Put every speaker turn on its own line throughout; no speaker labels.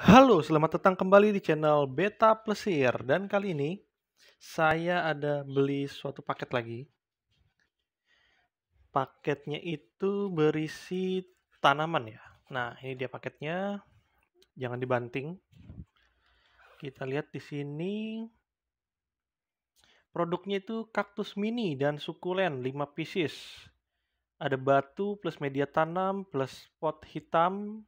Halo, selamat datang kembali di channel Beta Plesir dan kali ini saya ada beli suatu paket lagi. Paketnya itu berisi tanaman ya. Nah, ini dia paketnya. Jangan dibanting. Kita lihat di sini produknya itu kaktus mini dan sukulen 5 pieces. Ada batu plus media tanam plus pot hitam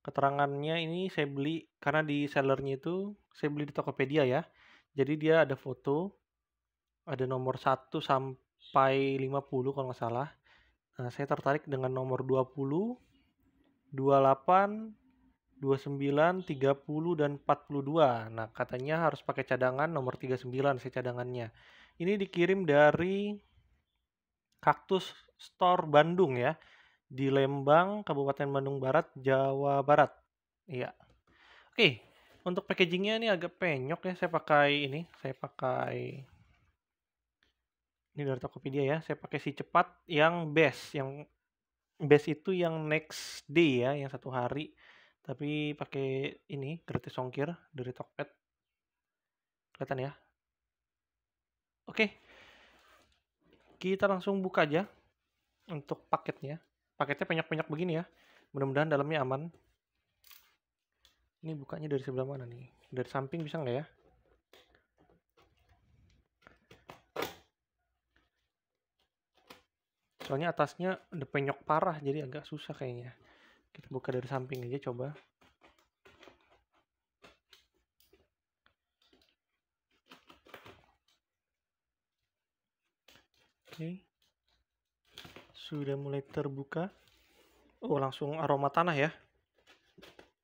keterangannya ini saya beli karena di sellernya itu saya beli di Tokopedia ya. Jadi dia ada foto, ada nomor 1 sampai 50 kalau nggak salah. Nah, saya tertarik dengan nomor 20, 28, 29, 30, dan 42. Nah, katanya harus pakai cadangan nomor 39 saya cadangannya. Ini dikirim dari Kaktus Store Bandung ya di Lembang, Kabupaten Bandung Barat, Jawa Barat. Iya. Oke, untuk packagingnya ini agak penyok ya. Saya pakai ini, saya pakai ini dari Tokopedia ya. Saya pakai si cepat yang best, yang best itu yang next day ya, yang satu hari. Tapi pakai ini gratis ongkir dari Tokped. Kelihatan ya? Oke. Kita langsung buka aja untuk paketnya paketnya penyok-penyok begini ya mudah-mudahan dalamnya aman ini bukanya dari sebelah mana nih dari samping bisa nggak ya soalnya atasnya ada penyok parah jadi agak susah kayaknya kita buka dari samping aja coba oke okay sudah mulai terbuka. Oh, langsung aroma tanah ya.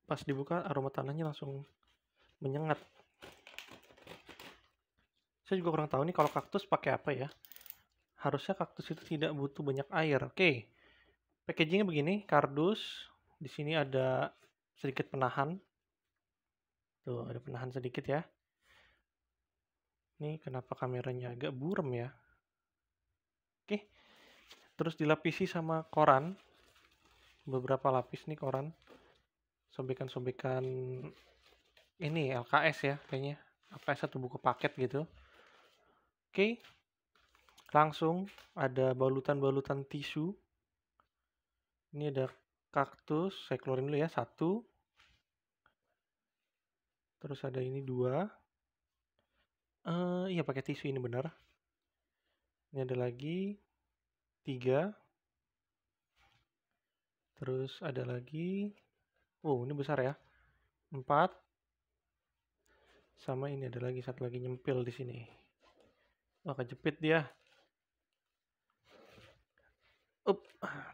Pas dibuka aroma tanahnya langsung menyengat. Saya juga kurang tahu nih kalau kaktus pakai apa ya. Harusnya kaktus itu tidak butuh banyak air. Oke. Okay. Packagingnya begini, kardus. Di sini ada sedikit penahan. Tuh, ada penahan sedikit ya. Ini kenapa kameranya agak buram ya. Oke. Okay terus dilapisi sama koran beberapa lapis nih koran sobekan-sobekan ini LKS ya kayaknya apa ya, satu buku paket gitu oke langsung ada balutan-balutan tisu ini ada kaktus saya keluarin dulu ya satu terus ada ini dua uh, iya pakai tisu ini benar ini ada lagi tiga terus ada lagi oh ini besar ya empat sama ini ada lagi satu lagi nyempil di sini wah oh, dia up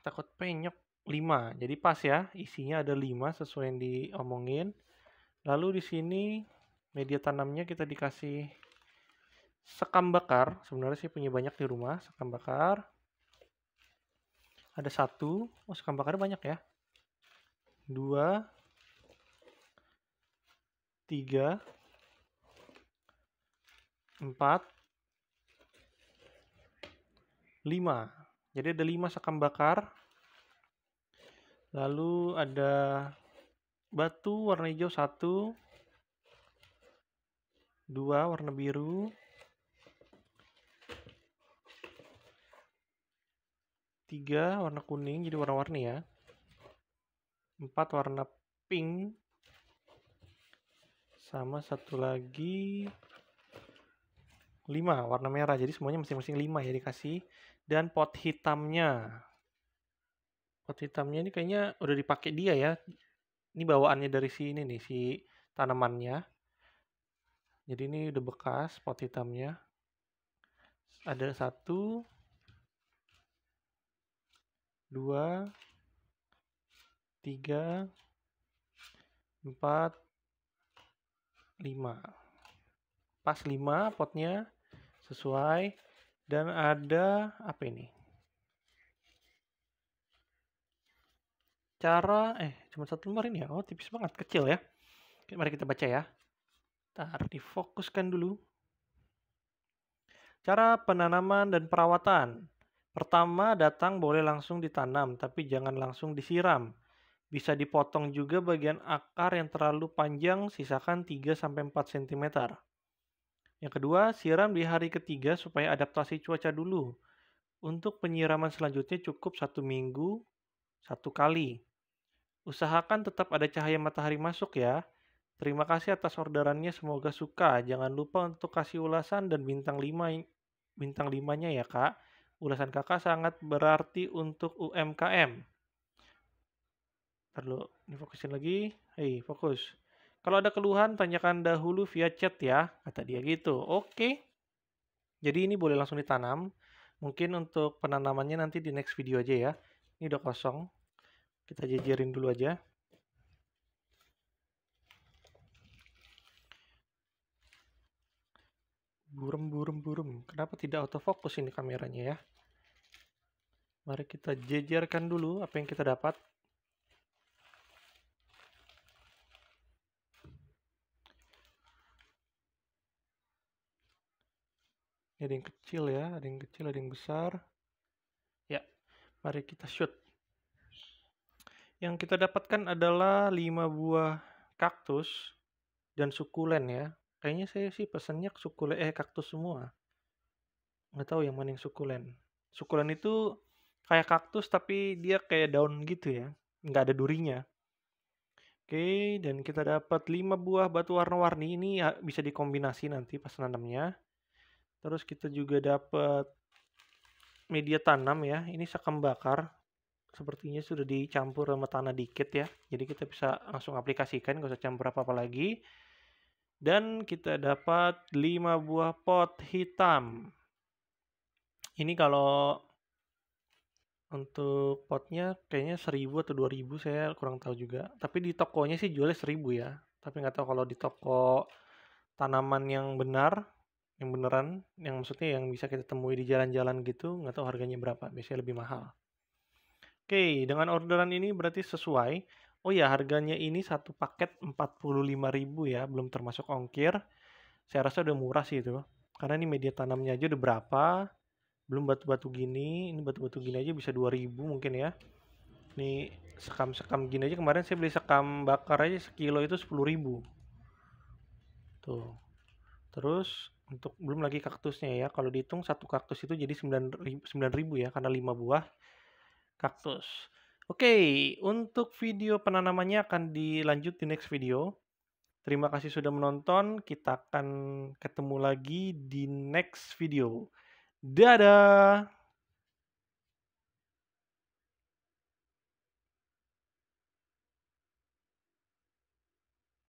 takut penyok 5 jadi pas ya isinya ada 5 sesuai yang diomongin lalu di sini media tanamnya kita dikasih sekam bakar sebenarnya sih punya banyak di rumah sekam bakar ada satu oh sekam bakar banyak ya dua tiga empat lima jadi ada lima sekam bakar lalu ada batu warna hijau satu dua warna biru tiga warna kuning jadi warna-warni ya empat warna pink sama satu lagi lima warna merah jadi semuanya masing-masing lima ya dikasih dan pot hitamnya pot hitamnya ini kayaknya udah dipakai dia ya ini bawaannya dari sini nih si tanamannya jadi ini udah bekas pot hitamnya ada satu dua, tiga, empat, lima. Pas lima potnya sesuai dan ada apa ini? Cara eh cuma satu lembar ini ya. Oh, tipis banget, kecil ya. Oke, mari kita baca ya. Tar difokuskan dulu. Cara penanaman dan perawatan. Pertama, datang boleh langsung ditanam, tapi jangan langsung disiram. Bisa dipotong juga bagian akar yang terlalu panjang, sisakan 3-4 cm. Yang kedua, siram di hari ketiga supaya adaptasi cuaca dulu. Untuk penyiraman selanjutnya cukup satu minggu, satu kali. Usahakan tetap ada cahaya matahari masuk ya. Terima kasih atas orderannya, semoga suka. Jangan lupa untuk kasih ulasan dan bintang 5 bintang limanya ya, Kak. Ulasan kakak sangat berarti untuk UMKM. Terlalu ini fokusin lagi. Hei, fokus. Kalau ada keluhan, tanyakan dahulu via chat ya, kata dia gitu. Oke. Jadi ini boleh langsung ditanam. Mungkin untuk penanamannya nanti di next video aja ya. Ini udah kosong. Kita jejerin dulu aja. Burem, burem, burem. Kenapa tidak autofocus ini kameranya ya? Mari kita jejerkan dulu apa yang kita dapat. Ini ada yang kecil ya, ada yang kecil, ada yang besar. Ya, mari kita shoot. Yang kita dapatkan adalah 5 buah kaktus dan sukulen ya kayaknya saya sih pesennya sukulen eh kaktus semua nggak tahu yang mana yang sukulen sukulen itu kayak kaktus tapi dia kayak daun gitu ya nggak ada durinya Oke, dan kita dapat 5 buah batu warna-warni. Ini ya, bisa dikombinasi nanti pas nanamnya. Terus kita juga dapat media tanam ya. Ini sekam bakar. Sepertinya sudah dicampur sama tanah dikit ya. Jadi kita bisa langsung aplikasikan, nggak usah campur apa-apa lagi dan kita dapat 5 buah pot hitam. Ini kalau untuk potnya kayaknya 1000 atau 2000 saya kurang tahu juga. Tapi di tokonya sih jualnya 1000 ya. Tapi nggak tahu kalau di toko tanaman yang benar, yang beneran, yang maksudnya yang bisa kita temui di jalan-jalan gitu, nggak tahu harganya berapa. Biasanya lebih mahal. Oke, dengan orderan ini berarti sesuai Oh ya, harganya ini satu paket 45.000 ya, belum termasuk ongkir. Saya rasa udah murah sih itu. Karena ini media tanamnya aja udah berapa. Belum batu-batu gini, ini batu-batu gini aja bisa 2.000 mungkin ya. Ini sekam-sekam gini aja kemarin saya beli sekam bakar aja sekilo itu 10.000. Tuh. Terus untuk belum lagi kaktusnya ya. Kalau dihitung satu kaktus itu jadi 9.000 ribu ya karena 5 buah kaktus. Oke, untuk video penanamannya akan dilanjut di next video. Terima kasih sudah menonton. Kita akan ketemu lagi di next video. Dadah!